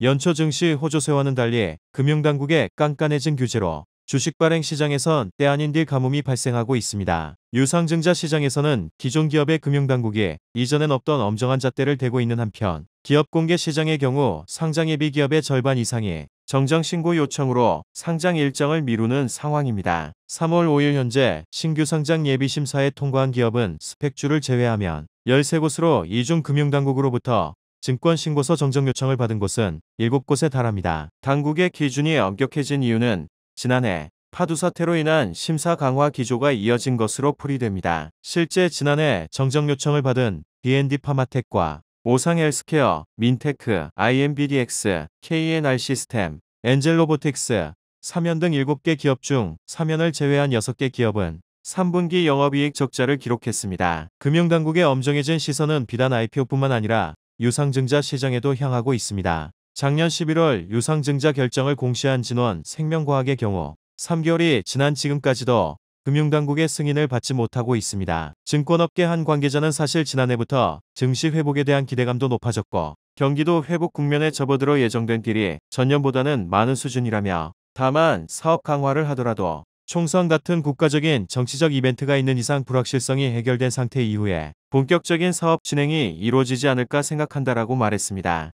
연초 증시 호조세와는 달리 금융당국의 깐깐해진 규제로 주식 발행 시장에선 때 아닌 딜 가뭄이 발생하고 있습니다. 유상증자 시장에서는 기존 기업의 금융당국이 이전엔 없던 엄정한 잣대를 대고 있는 한편 기업 공개 시장의 경우 상장 예비 기업의 절반 이상이 정장 신고 요청으로 상장 일정을 미루는 상황입니다. 3월 5일 현재 신규 상장 예비 심사에 통과한 기업은 스펙주를 제외하면 13곳으로 이중 금융당국으로부터 증권신고서 정정 요청을 받은 곳은 7곳에 달합니다. 당국의 기준이 엄격해진 이유는 지난해 파두 사태로 인한 심사 강화 기조가 이어진 것으로 풀이됩니다. 실제 지난해 정정 요청을 받은 B&D n 파마텍과 오상 헬스케어, 민테크, IMBDX, KNR 시스템, 엔젤로보틱스, 삼연 등 7개 기업 중 삼연을 제외한 6개 기업은 3분기 영업이익 적자를 기록했습니다. 금융당국의 엄정해진 시선은 비단 IPO뿐만 아니라 유상증자 시장에도 향하고 있습니다. 작년 11월 유상증자 결정을 공시한 진원 생명과학의 경우 3개월이 지난 지금까지도 금융당국의 승인을 받지 못하고 있습니다. 증권업계 한 관계자는 사실 지난해부터 증시 회복에 대한 기대감도 높아졌고 경기도 회복 국면에 접어들어 예정된 길이 전년보다는 많은 수준이라며 다만 사업 강화를 하더라도 총선 같은 국가적인 정치적 이벤트가 있는 이상 불확실성이 해결된 상태 이후에 본격적인 사업 진행이 이루어지지 않을까 생각한다라고 말했습니다.